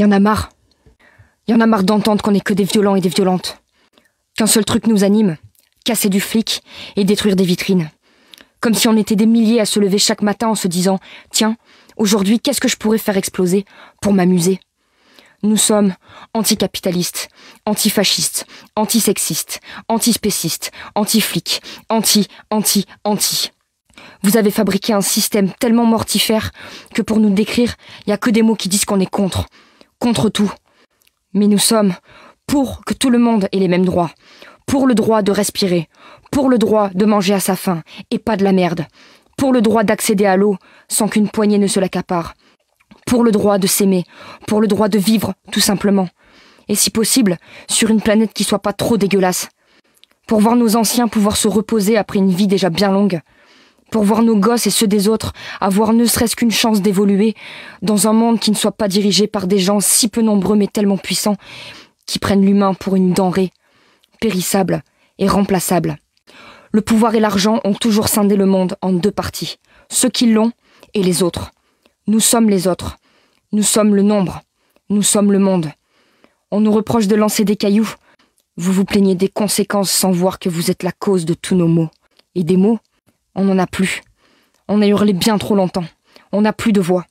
Il y en a marre. Il y en a marre d'entendre qu'on est que des violents et des violentes. Qu'un seul truc nous anime, casser du flic et détruire des vitrines. Comme si on était des milliers à se lever chaque matin en se disant Tiens, aujourd'hui, qu'est-ce que je pourrais faire exploser pour m'amuser Nous sommes anticapitalistes, antifascistes, antisexistes, antispécistes, anti-flics, anti, anti, anti. Vous avez fabriqué un système tellement mortifère que pour nous décrire, il n'y a que des mots qui disent qu'on est contre contre tout. Mais nous sommes pour que tout le monde ait les mêmes droits, pour le droit de respirer, pour le droit de manger à sa faim et pas de la merde, pour le droit d'accéder à l'eau sans qu'une poignée ne se l'accapare, pour le droit de s'aimer, pour le droit de vivre tout simplement, et si possible sur une planète qui soit pas trop dégueulasse, pour voir nos anciens pouvoir se reposer après une vie déjà bien longue pour voir nos gosses et ceux des autres avoir ne serait-ce qu'une chance d'évoluer dans un monde qui ne soit pas dirigé par des gens si peu nombreux mais tellement puissants, qui prennent l'humain pour une denrée, périssable et remplaçable. Le pouvoir et l'argent ont toujours scindé le monde en deux parties, ceux qui l'ont et les autres. Nous sommes les autres. Nous sommes le nombre. Nous sommes le monde. On nous reproche de lancer des cailloux. Vous vous plaignez des conséquences sans voir que vous êtes la cause de tous nos maux. Et des maux on n'en a plus. On a hurlé bien trop longtemps. On n'a plus de voix.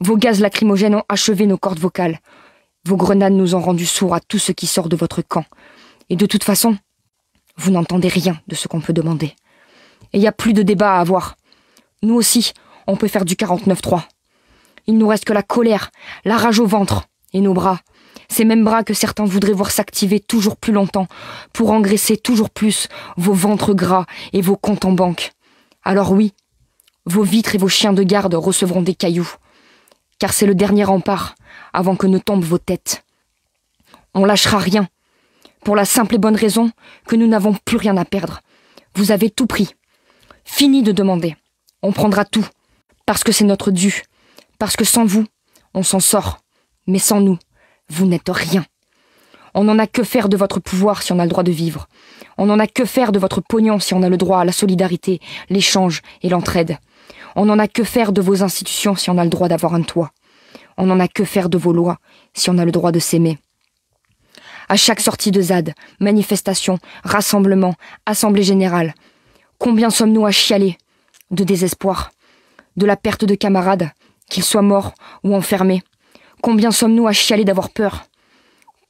Vos gaz lacrymogènes ont achevé nos cordes vocales. Vos grenades nous ont rendu sourds à tout ce qui sort de votre camp. Et de toute façon, vous n'entendez rien de ce qu'on peut demander. Et il n'y a plus de débat à avoir. Nous aussi, on peut faire du 49-3. Il nous reste que la colère, la rage au ventre et nos bras. Ces mêmes bras que certains voudraient voir s'activer toujours plus longtemps pour engraisser toujours plus vos ventres gras et vos comptes en banque. Alors oui, vos vitres et vos chiens de garde recevront des cailloux, car c'est le dernier rempart avant que ne tombent vos têtes. On lâchera rien, pour la simple et bonne raison que nous n'avons plus rien à perdre. Vous avez tout pris. Fini de demander. On prendra tout, parce que c'est notre dû, parce que sans vous, on s'en sort, mais sans nous, vous n'êtes rien. On n'en a que faire de votre pouvoir si on a le droit de vivre. On n'en a que faire de votre pognon si on a le droit à la solidarité, l'échange et l'entraide. On n'en a que faire de vos institutions si on a le droit d'avoir un toit. On n'en a que faire de vos lois si on a le droit de s'aimer. À chaque sortie de ZAD, manifestation, rassemblement, assemblée générale, combien sommes-nous à chialer De désespoir, de la perte de camarades, qu'ils soient morts ou enfermés. Combien sommes-nous à chialer d'avoir peur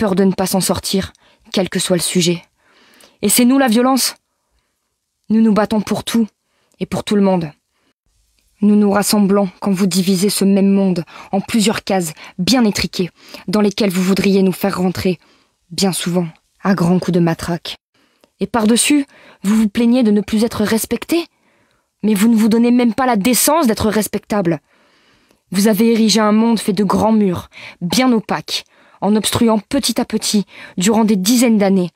peur de ne pas s'en sortir, quel que soit le sujet. Et c'est nous la violence. Nous nous battons pour tout et pour tout le monde. Nous nous rassemblons quand vous divisez ce même monde en plusieurs cases bien étriquées, dans lesquelles vous voudriez nous faire rentrer, bien souvent, à grands coups de matraque. Et par-dessus, vous vous plaignez de ne plus être respecté, mais vous ne vous donnez même pas la décence d'être respectable. Vous avez érigé un monde fait de grands murs, bien opaques, en obstruant petit à petit, durant des dizaines d'années,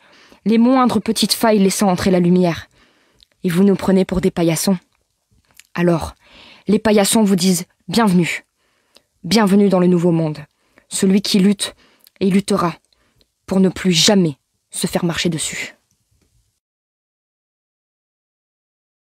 les moindres petites failles laissant entrer la lumière. Et vous nous prenez pour des paillassons. Alors, les paillassons vous disent Bienvenue. Bienvenue dans le nouveau monde. Celui qui lutte, et luttera, pour ne plus jamais se faire marcher dessus.